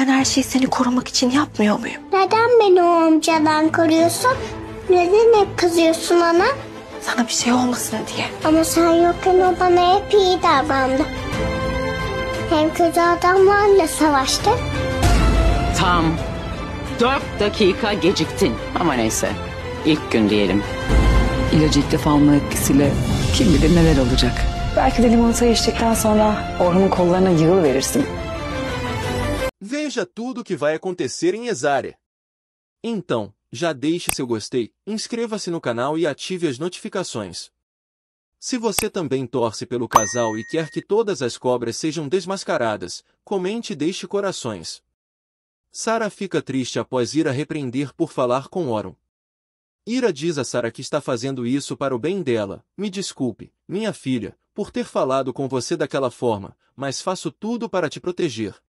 Ben her şeyi seni korumak için yapmıyor muyum? Neden beni o amcadan koruyorsun? Neden hep kızıyorsun ona? Sana bir şey olmasın diye. Ama sen yokken o bana hep iyi davrandı. Hem kötü adamlarla savaştı. Tam dört dakika geciktin. Ama neyse ilk gün diyelim. İlacı ilk defa alma etkisiyle kim bilir neler olacak. Belki de limonata içtikten sonra Orhan'ın kollarına yığıl verirsin. Veja tudo o que vai acontecer em Exária. Então, já deixe seu gostei, inscreva-se no canal e ative as notificações. Se você também torce pelo casal e quer que todas as cobras sejam desmascaradas, comente e deixe corações. Sara fica triste após Ira repreender por falar com Oron. Ira diz a Sara que está fazendo isso para o bem dela. Me desculpe, minha filha, por ter falado com você daquela forma, mas faço tudo para te proteger.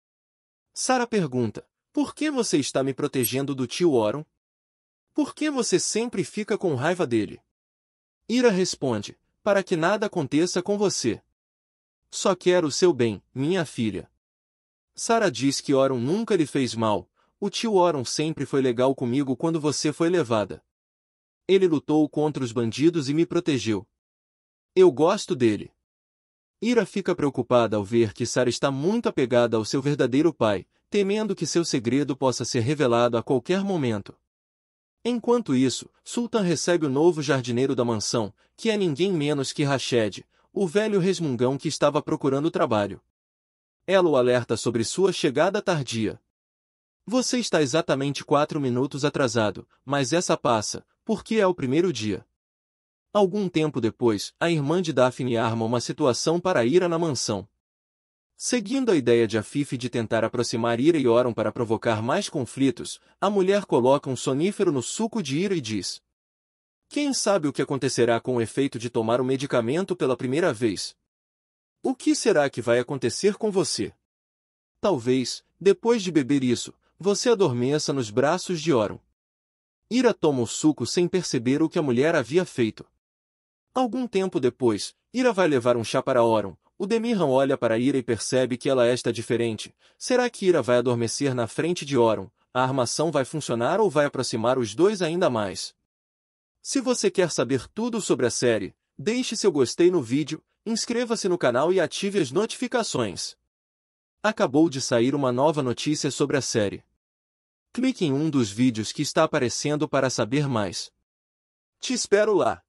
Sara pergunta, por que você está me protegendo do tio Oron? Por que você sempre fica com raiva dele? Ira responde, para que nada aconteça com você. Só quero o seu bem, minha filha. Sara diz que Oron nunca lhe fez mal, o tio Oron sempre foi legal comigo quando você foi levada. Ele lutou contra os bandidos e me protegeu. Eu gosto dele. Ira fica preocupada ao ver que Sara está muito apegada ao seu verdadeiro pai, temendo que seu segredo possa ser revelado a qualquer momento. Enquanto isso, Sultan recebe o novo jardineiro da mansão, que é ninguém menos que Rached, o velho resmungão que estava procurando trabalho. Ela o alerta sobre sua chegada tardia. Você está exatamente quatro minutos atrasado, mas essa passa, porque é o primeiro dia. Algum tempo depois, a irmã de Daphne arma uma situação para Ira na mansão. Seguindo a ideia de Afife de tentar aproximar Ira e Oron para provocar mais conflitos, a mulher coloca um sonífero no suco de Ira e diz Quem sabe o que acontecerá com o efeito de tomar o medicamento pela primeira vez? O que será que vai acontecer com você? Talvez, depois de beber isso, você adormeça nos braços de Oron. Ira toma o suco sem perceber o que a mulher havia feito. Algum tempo depois, Ira vai levar um chá para Oron. O Demirran olha para Ira e percebe que ela está diferente. Será que Ira vai adormecer na frente de Oron? A armação vai funcionar ou vai aproximar os dois ainda mais? Se você quer saber tudo sobre a série, deixe seu gostei no vídeo, inscreva-se no canal e ative as notificações. Acabou de sair uma nova notícia sobre a série. Clique em um dos vídeos que está aparecendo para saber mais. Te espero lá!